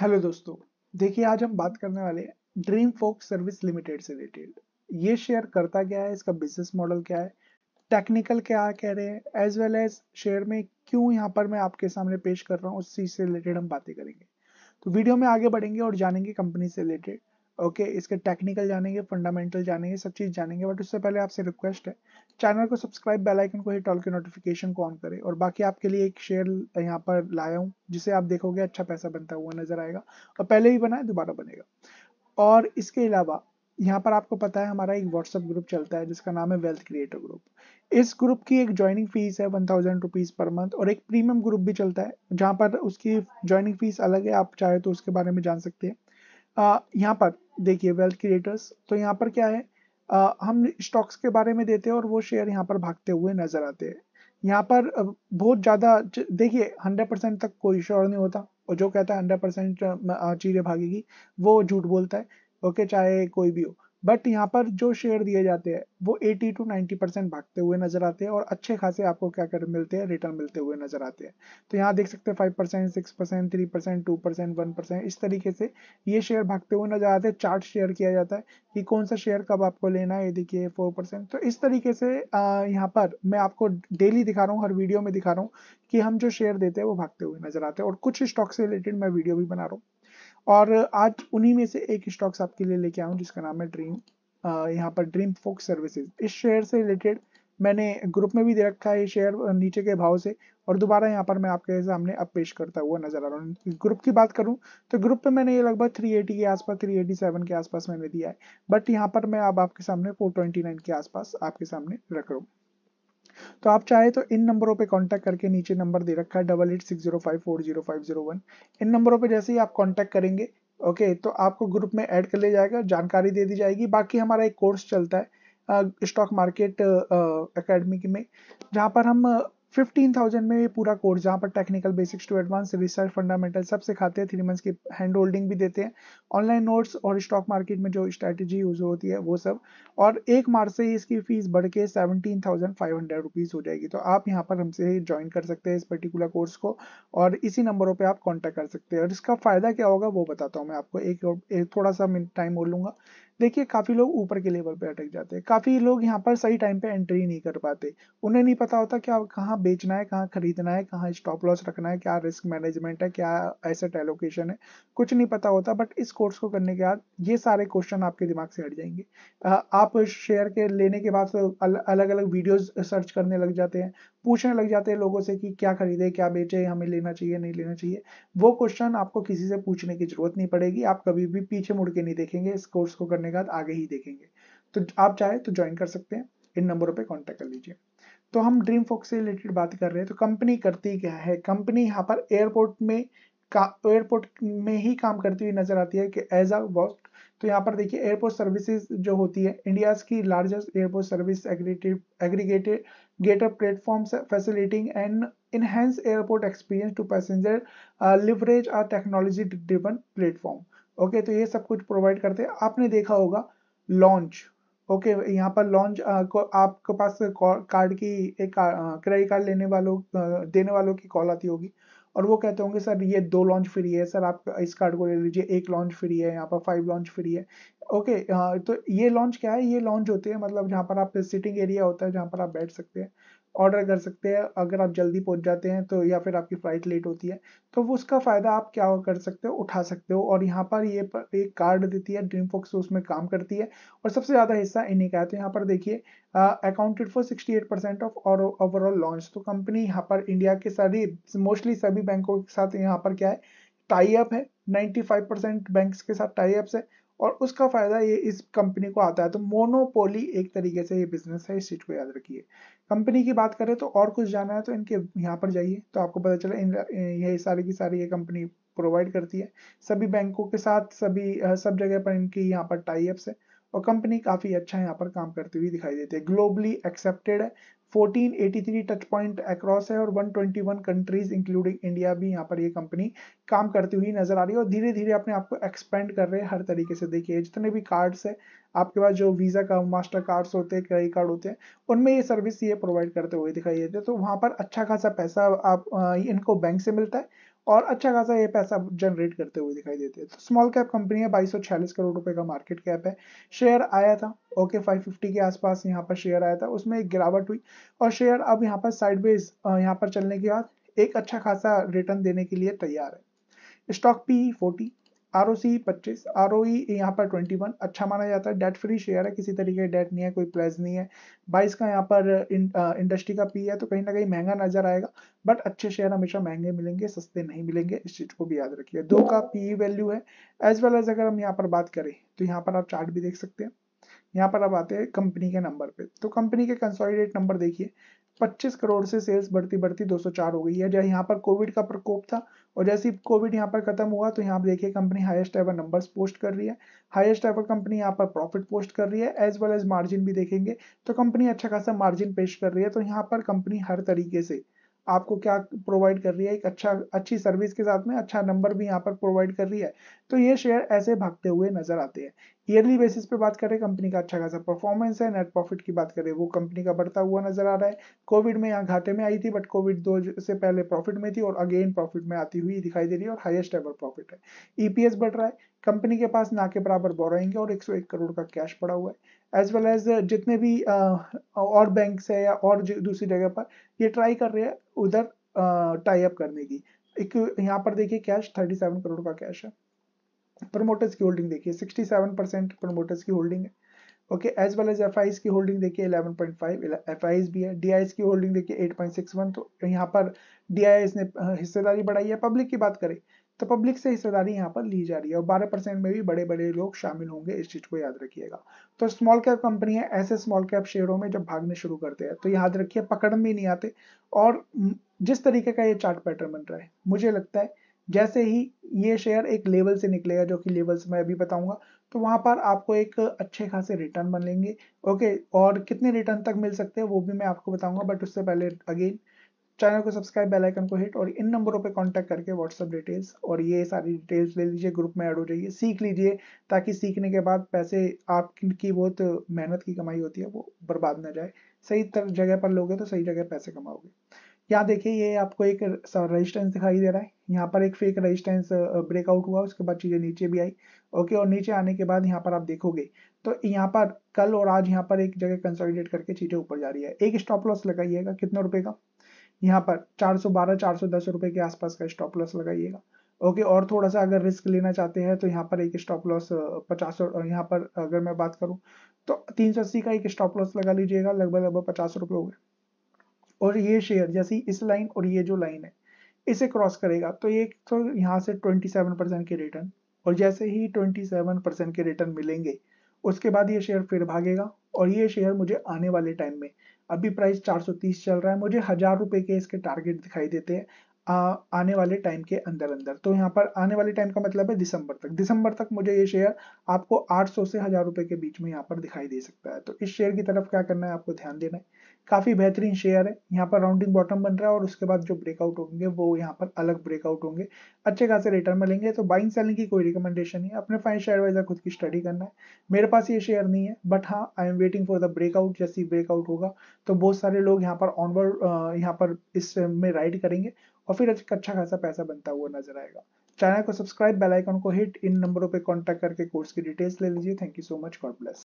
hello दोस्तों देखिए आज हम बात करने वाले ड्रीम फोक सर्विस लिमिटेड से रिलेटेड ये शेयर करता क्या है इसका बिजनेस मॉडल क्या है टेक्निकल क्या कह रहे हैं एज वेल एज शेयर में क्यों यहाँ पर मैं आपके सामने पेश कर रहा हूँ उस चीज से रिलेटेड हम बातें करेंगे तो वीडियो में आगे बढ़ेंगे और जानेंगे कंपनी से रिलेटेड ओके okay, इसके टेक्निकल जानेंगे फंडामेंटल जानेंगे सब चीज़ जानेंगे बट उससे पहले आपसे रिक्वेस्ट है चैनल को सब्सक्राइब बेल आइकन को हिट ऑल के नोटिफिकेशन को ऑन करें और बाकी आपके लिए एक शेयर यहाँ पर लाया हूँ जिसे आप देखोगे अच्छा पैसा बनता हुआ नजर आएगा और पहले ही बना है दोबारा बनेगा और इसके अलावा यहाँ पर आपको पता है हमारा एक व्हाट्सअप ग्रुप चलता है जिसका नाम है वेल्थ क्रिएटर ग्रुप इस ग्रुप की एक ज्वाइनिंग फीस है one thousand rupees per month और एक प्रीमियम ग्रुप भी चलता है जहाँ पर उसकी ज्वाइनिंग फीस अलग है आप चाहे तो उसके बारे में जान सकते हैं यहाँ पर देखिए वेल्थ क्रिएटर्स तो यहाँ पर क्या है आ, हम स्टॉक्स के बारे में देते हैं और वो शेयर यहाँ पर भागते हुए नजर आते हैं यहाँ पर बहुत ज़्यादा देखिए हंड्रेड परसेंट तक कोई श्योर नहीं होता और जो कहता है हंड्रेड परसेंट चीज़ें भागेगी वो झूठ बोलता है ओके चाहे कोई भी हो बट यहाँ पर जो शेयर दिए जाते हैं वो 80 टू 90 परसेंट भागते हुए नजर आते हैं और अच्छे खासे आपको क्या कर मिलते हैं रिटर्न मिलते हुए नजर आते हैं तो यहाँ देख सकते हैं five percent six percent three percent two percent one percent इस तरीके से ये शेयर भागते हुए नजर आते हैं चार्ट शेयर किया जाता है कि कौन सा शेयर कब आपको लेना है ये देखिए फोर परसेंट तो इस तरीके से यहाँ पर मैं आपको डेली दिखा रहा हूँ हर वीडियो में दिखा रहा हूँ कि हम जो शेयर देते हैं वो भागते हुए नजर आते हैं और कुछ स्टॉक से रिलेटेड मैं वीडियो भी बना रहा हूँ और आज उन्हीं में से एक स्टॉक्स आपके लिए लेके आऊँ जिसका नाम है ड्रीम यहाँ पर ड्रीम फोक सर्विसेज इस शेयर से रिलेटेड मैंने ग्रुप में भी दे रखा है ये शेयर नीचे के भाव से और दोबारा यहाँ पर मैं आपके सामने अब पेश करता हुआ नजर आ रहा हूँ ग्रुप की बात करूँ तो ग्रुप पे मैंने ये लगभग 380 के आसपास 387 के आसपास मैंने दिया है बट यहाँ पर मैं अब आपके सामने 429 के आसपास आपके सामने रख रहा हूँ तो आप चाहे तो इन नंबरों पे कांटेक्ट करके नीचे नंबर दे रखा है double eight six zero five four zero five zero one इन नंबरों पे जैसे ही आप कांटेक्ट करेंगे ओके तो आपको ग्रुप में ऐड कर लिया जाएगा जानकारी दे दी जाएगी बाकी हमारा एक कोर्स चलता है स्टॉक मार्केट अकेडमी में जहाँ पर हम 15,000 में ये पूरा कोर्स जहाँ पर technical basics to advance research fundamental सब सिखाते हैं थ्री मंथ्स की हैंड होल्डिंग भी देते हैं ऑनलाइन नोट्स और स्टॉक मार्केट में जो स्ट्रेटजी यूज होती है वो सब और एक मार्च से ही इसकी फीस बढ़ के seventeen thousand five hundred rupees हो जाएगी तो आप यहाँ पर हमसे ज्वाइन कर सकते हैं इस पर्टिकुलर कोर्स को और इसी नंबरों पर आप कॉन्टैक्ट कर सकते हैं और इसका फ़ायदा क्या होगा वो बताता हूँ मैं आपको एक, एक थोड़ा सा टाइम बोल लूंगा देखिए काफ़ी लोग ऊपर के लेवल पे अटक जाते हैं काफ़ी लोग यहाँ पर सही टाइम पे एंट्री नहीं कर पाते उन्हें नहीं पता होता क्या कहाँ बेचना है कहाँ खरीदना है कहाँ स्टॉप लॉस रखना है क्या रिस्क मैनेजमेंट है क्या एसेट एलोकेशन है कुछ नहीं पता होता बट इस कोर्स को करने के बाद ये सारे क्वेश्चन आपके दिमाग से हट जाएंगे आप शेयर के लेने के बाद अलग अलग वीडियोज सर्च करने लग जाते हैं पूछने लग जाते हैं लोगों से कि क्या खरीदे क्या बेचे हमें लेना चाहिए नहीं लेना चाहिए वो क्वेश्चन आपको किसी से पूछने की जरूरत नहीं पड़ेगी आप कभी भी पीछे मुड़ के नहीं देखेंगे इस कोर्स को करने के बाद आगे ही देखेंगे तो आप चाहे तो ज्वाइन कर सकते हैं इन नंबरों पर कॉन्टेक्ट कर लीजिए तो हम ड्रीम फोक्स से रिलेटेड बात कर रहे हैं तो कंपनी करती क्या है कंपनी यहाँ पर एयरपोर्ट में एयरपोर्ट में ही काम करती हुई नजर आती है कि एज अ वॉस्ट तो यहाँ पर देखिए एयरपोर्ट सर्विसेज जो होती है इंडिया की largest airport service aggregated gator platform facilitating and enhance airport experience to passenger leverage our technology driven platform okay तो ये सब कुछ प्रोवाइड करते हैं आपने देखा होगा लॉन्च ओके okay, यहाँ पर लॉन्च uh, को आपके पास कार्ड की एक क्रेडिट uh, कार्ड लेने वालों uh, देने वालों की कॉल आती होगी और वो कहते होंगे सर ये दो लॉन्च फ्री है सर आप इस कार्ड को ले लीजिए एक लॉन्च फ्री है यहाँ पर फाइव लॉन्च फ्री है ओके हाँ, तो ये लॉन्च क्या है ये लॉन्च होते हैं मतलब जहाँ पर आप सिटिंग एरिया होता है जहाँ पर आप बैठ सकते हैं ऑर्डर कर सकते हैं अगर आप जल्दी पहुंच जाते हैं तो या फिर आपकी फ़्लाइट लेट होती है तो वो उसका फ़ायदा आप क्या कर सकते हो उठा सकते हो और यहाँ पर ये पर एक कार्ड देती है ड्रीम फोक्स तो उसमें काम करती है और सबसे ज़्यादा हिस्सा इन्हीं का है तो यहाँ पर देखिए accounted for sixty eight percent of और ओवरऑल लॉन्च तो कंपनी यहाँ पर इंडिया के सभी मोस्टली सभी बैंकों के साथ यहाँ पर क्या है टाई अप है फाइव परसेंट बैंक के साथ टाई अप है और उसका फायदा ये इस कंपनी को आता है तो मोनोपोली एक तरीके से ये बिजनेस है इस चीज को याद रखिए कंपनी की बात करें तो और कुछ जाना है तो इनके यहाँ पर जाइए तो आपको पता चला ये सारी की सारी ये कंपनी प्रोवाइड करती है सभी बैंकों के साथ सभी सब जगह पर इनकी यहाँ पर टाई अप्स है और कंपनी काफी अच्छा यहाँ पर काम करती हुई दिखाई देती है ग्लोबली एक्सेप्टेड है 1483 टच पॉइंट अक्रॉस है और 121 कंट्रीज इंक्लूडिंग इंडिया भी यहाँ पर ये कंपनी काम करती हुई नजर आ रही है और धीरे धीरे अपने आप को एक्सपेंड कर रहे हैं हर तरीके से देखिए जितने भी कार्ड्स है आपके पास जो वीज़ा का मास्टर कार्ड्स होते हैं क्रेडिट कार्ड होते हैं उनमें ये सर्विस ये प्रोवाइड करते हुए दिखाई देते हैं तो वहाँ पर अच्छा खासा पैसा आप इनको बैंक से मिलता है और अच्छा खासा ये पैसा जनरेट करते हुए दिखाई देते हैं तो स्मॉल कैप कंपनी है बाईस करोड़ रुपए का मार्केट कैप है शेयर आया था ओके okay, 550 के आसपास यहाँ पर शेयर आया था उसमें एक गिरावट हुई और शेयर अब यहाँ पर साइडवेज यहाँ पर चलने के बाद एक अच्छा खासा रिटर्न देने के लिए तैयार है stock P forty R O C पच्चीस आर ओ ई यहाँ पर ट्वेंटी वन अच्छा माना जाता है डेट फ्री शेयर है किसी तरीके का डेट नहीं है कोई प्लेज नहीं है बाईस का यहाँ पर इं, इंडस्ट्री का पी है तो कहीं ना कहीं महंगा नजर आएगा बट अच्छे शेयर हमेशा महंगे मिलेंगे सस्ते नहीं मिलेंगे इस चीज़ को भी याद रखिए दो का पी वैल्यू है एज वेल एज अगर हम यहाँ पर बात करें तो यहाँ पर आप चार्ट भी देख सकते हैं यहाँ पर अब आते हैं कंपनी के नंबर पे तो कंपनी के कंसोलिडेट नंबर देखिए 25 करोड़ से सेल्स बढ़ती बढ़ती 204 हो गई है जब यहाँ पर कोविड का प्रकोप था और जैसे ही कोविड यहाँ पर खत्म हुआ तो यहाँ पर देखिए company highest ever numbers post कर रही है हाईएस्ट एवर कंपनी यहाँ पर प्रॉफिट पोस्ट कर रही है एज वेल एज मार्जिन भी देखेंगे तो कंपनी अच्छा खासा मार्जिन पेश कर रही है तो यहाँ पर कंपनी हर तरीके से आपको क्या प्रोवाइड कर रही है एक अच्छा अच्छी सर्विस के साथ में अच्छा नंबर भी यहाँ पर प्रोवाइड कर रही है तो ये शेयर ऐसे भागते हुए नजर आते हैं ईयरली बेसिस पे बात करें कंपनी का अच्छा खासा परफॉर्मेंस है नेट प्रॉफिट की बात करें वो कंपनी का बढ़ता हुआ नजर आ रहा है कोविड में यहाँ घाटे में आई थी बट कोविड दो से पहले प्रॉफिट में थी और अगेन प्रॉफिट में आती हुई दिखाई दे रही है और हाईएस्ट एवर प्रॉफिट है ईपीएस e बढ़ रहा है कंपनी के पास ना के बराबर बोरोइंग है और एक करोड़ का कैश पड़ा हुआ है एज वेल एज जितने भी और बैंक है या और दूसरी जगह पर ये ट्राई कर रहे हैं उधर टाई अप करने की एक यहाँ पर देखिए कैश 37 करोड़ का कैश है प्रमोटर्स की होल्डिंग देखिए 67 परसेंट प्रमोटर्स की होल्डिंग है okay as well as F की होल्डिंग देखिए 11.5 एफ भी है डी की होल्डिंग देखिए 8.61 तो यहाँ पर डी ने हिस्सेदारी बढ़ाई है पब्लिक की बात करें तो पब्लिक से हिस्सेदारी यहाँ पर ली जा रही है और 12 परसेंट में भी बड़े बड़े लोग शामिल होंगे इस चीज़ को याद रखिएगा तो स्मॉल कैप कंपनी है ऐसे स्मॉल कैप शेयरों में जब भागने शुरू करते हैं तो याद रखिए पकड़ में नहीं आते और जिस तरीके का ये चार्ट पैटर्न बन रहा है मुझे लगता है जैसे ही ये शेयर एक लेवल से निकलेगा जो कि लेवल्स मैं अभी बताऊंगा तो वहां पर आपको एक अच्छे खासे रिटर्न बन लेंगे ओके और कितने रिटर्न तक मिल सकते हैं वो भी मैं आपको बताऊंगा बट उससे पहले अगेन चैनल को सब्सक्राइब बेल आइकन को हिट और इन नंबरों पे कांटेक्ट करके व्हाट्सअप डिटेल्स और ये सारी डिटेल्स ले लीजिए ग्रुप में ऐड हो जाइए सीख लीजिए ताकि सीखने के बाद पैसे आपकी बहुत मेहनत की कमाई होती है वो बर्बाद ना जाए सही जगह पर लोगे तो सही जगह पैसे कमाओगे यहाँ देखिए ये आपको एक रेजिस्टेंस दिखाई दे रहा है यहाँ पर एक फेक रेजिस्टेंस ब्रेकआउट हुआ उसके बाद चीज़ें नीचे भी आई ओके और नीचे आने के बाद यहाँ पर आप देखोगे तो यहाँ पर कल और आज यहाँ पर एक जगह कंसोलिडेट करके चीज़ें ऊपर जा रही है एक स्टॉप लॉस लगाइएगा कितने रुपए का यहाँ पर 412 410 रुपए के आसपास का स्टॉप लॉस लगाइएगा ओके और थोड़ा सा अगर रिस्क लेना चाहते हैं तो यहाँ पर एक स्टॉप लॉस पचास यहाँ पर अगर मैं बात करूँ तो तीन का एक स्टॉप लॉस लगा लीजिएगा लगभग लगभग पचास रुपये हो गए और ये शेयर जैसे इस लाइन और ये जो लाइन है इसे क्रॉस करेगा तो ये तो यहाँ से 27 परसेंट के रिटर्न और जैसे ही 27 परसेंट के रिटर्न मिलेंगे उसके बाद ये शेयर फिर भागेगा और ये शेयर मुझे आने वाले टाइम में अभी प्राइस 430 चल रहा है मुझे हज़ार रुपए के इसके टारगेट दिखाई देते हैं आने वाले टाइम के अंदर अंदर तो यहाँ पर आने वाले टाइम का मतलब है दिसंबर तक दिसंबर तक मुझे ये शेयर आपको 800 से हज़ार रुपए के बीच में यहाँ पर दिखाई दे सकता है तो इस शेयर की तरफ क्या करना है आपको ध्यान देना है काफ़ी बेहतरीन शेयर है यहाँ पर राउंडिंग बॉटम बन रहा है और उसके बाद जो ब्रेकआउट होंगे वो यहाँ पर अलग ब्रेकआउट होंगे अच्छे खासे रिटर्न मिलेंगे तो बाइंग सेलिंग की कोई रिकमेंडेशन नहीं है अपने फाइनेंशियल एडवाइजर खुद की स्टडी करना है मेरे पास ये शेयर नहीं है बट हाँ I am waiting for the breakout जैसे ब्रेकआउट होगा तो बहुत सारे लोग यहाँ पर ऑनवर्ड यहाँ पर इस में राइड करेंगे और फिर अच्छा खासा पैसा बनता हुआ नजर आएगा चैनल को सब्सक्राइब बेल आइकन को हिट इन नंबरों पे कांटेक्ट करके कोर्स की डिटेल्स ले लीजिए thank you so much God bless